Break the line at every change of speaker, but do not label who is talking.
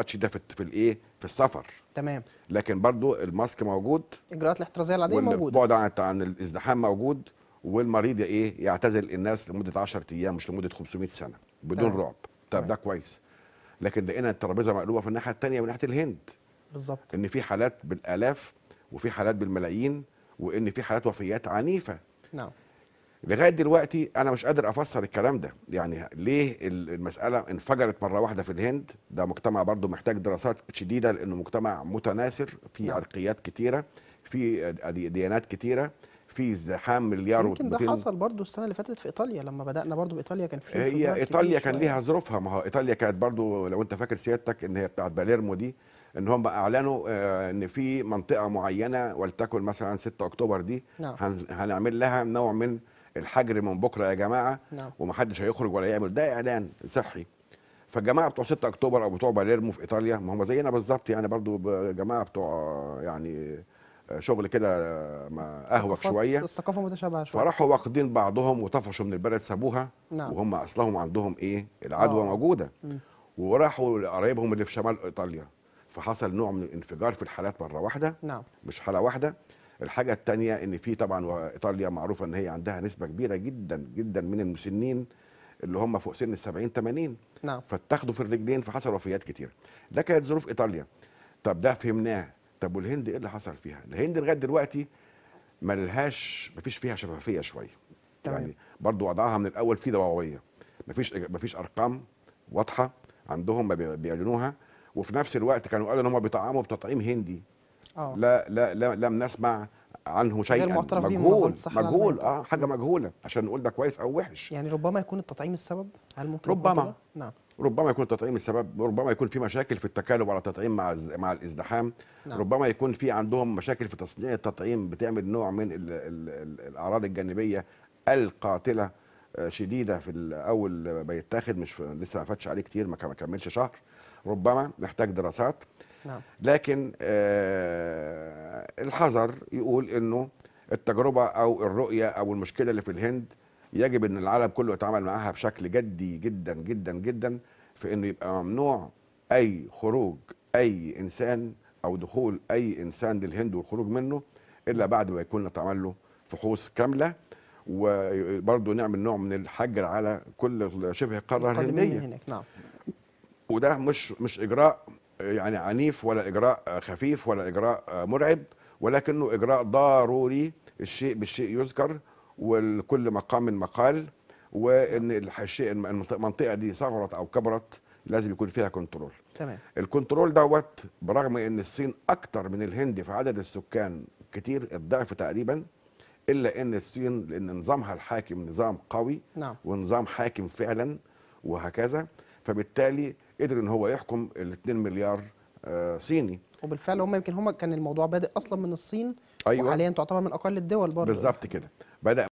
الماتش ده في في الايه في السفر تمام لكن برضو الماسك موجود اجراءات الاحترازيه العاديه موجوده والبعد عن عن الازدحام موجود والمريض ايه يعتزل الناس لمده 10 ايام مش لمده 500 سنه بدون تمام. رعب طب ده كويس لكن لقينا الترابيزه مقلوبه في الناحيه الثانيه من ناحيه الهند بالظبط ان في حالات بالالاف وفي حالات بالملايين وان في حالات وفيات عنيفه نعم لغايه دلوقتي انا مش قادر افسر الكلام ده يعني ليه المساله انفجرت مره واحده في الهند ده مجتمع برضه محتاج دراسات شديده لانه مجتمع متناثر في نعم. عرقيات كتيره في ديانات كتيره في ازدحام مليار يمكن ده حصل برضو السنه اللي فاتت في ايطاليا لما بدانا برضو بايطاليا كان في هي ايطاليا كان ليها ظروفها ما هو ايطاليا كانت برضو لو انت فاكر سيادتك ان هي بتاعت باليرمو دي ان هم اعلنوا آه، ان في منطقه معينه ولتكن مثلا 6 اكتوبر دي نعم. هنعمل لها نوع من الحجر من بكره يا جماعه نعم. ومحدش هيخرج ولا يعمل ده اعلان صحي فالجماعه بتوع 6 اكتوبر او بتوع باليرمو في ايطاليا ما هم زينا بالظبط يعني برضو جماعه بتوع آه، يعني آه، شغل كده آه، اهوك شويه الثقافه متشابهه شويه فراحوا واخدين بعضهم وطفشوا من البلد سابوها نعم. وهم اصلهم عندهم ايه العدوى أوه. موجوده م. وراحوا لقرايبهم اللي في شمال ايطاليا فحصل نوع من الانفجار في الحالات مره واحده نعم. مش حاله واحده الحاجه الثانيه ان في طبعا ايطاليا معروفه ان هي عندها نسبه كبيره جدا جدا من المسنين اللي هم فوق سن ال 70 80 نعم فاتخذوا في الرجلين فحصل وفيات كتير ده كانت ظروف ايطاليا طب ده فهمناه طب والهند ايه اللي حصل فيها الهند لغايه دلوقتي ما لهاش ما فيش فيها شفافيه شويه تمام. يعني برضو وضعها من الاول في دواويه ما فيش ما فيش ارقام واضحه عندهم بيعلنوها وفي نفس الوقت كانوا قالوا ان هم بيطعموا بتطعيم هندي آه. لا, لا لا لم نسمع عنه شيئا غير معترف مجهول مجهول اه حاجه مجهوله عشان نقول ده كويس او وحش يعني ربما يكون التطعيم السبب هل ممكن ربما نعم ربما يكون التطعيم السبب ربما يكون في مشاكل في التكالب على التطعيم مع مع الازدحام نعم. ربما يكون في عندهم مشاكل في تصنيع التطعيم بتعمل نوع من الـ الـ الـ الاعراض الجانبيه القاتله آه، شديده في الاول بيتاخد مش لسه ما فاتش عليه كتير ما كملش شهر ربما محتاج دراسات نعم. لكن آه، الحذر يقول انه التجربه او الرؤيه او المشكله اللي في الهند يجب ان العالم كله يتعامل معاها بشكل جدي جدا جدا جدا في انه يبقى ممنوع اي خروج اي انسان او دخول اي انسان للهند والخروج منه الا بعد ما يكون اتعمل له فحوص كامله وبرضه نعمل نوع من الحجر على كل شبه القاره الهنديه هناك نعم وده مش مش اجراء يعني عنيف ولا اجراء خفيف ولا اجراء مرعب ولكنه اجراء ضروري الشيء بالشيء يذكر ولكل مقام مقال وان الشيء المنطقه دي صغرت او كبرت لازم يكون فيها كنترول تمام الكنترول دوت برغم ان الصين اكتر من الهند في عدد السكان كتير الضعف تقريبا الا ان الصين لان نظامها الحاكم نظام قوي نعم. ونظام حاكم فعلا وهكذا فبالتالي قدر ان هو يحكم ال 2 مليار آه، صيني وبالفعل هم يمكن هم كان الموضوع بادئ اصلا من الصين أيوة. وحاليا تعتبر من اقل الدول برضه بالظبط كده بدا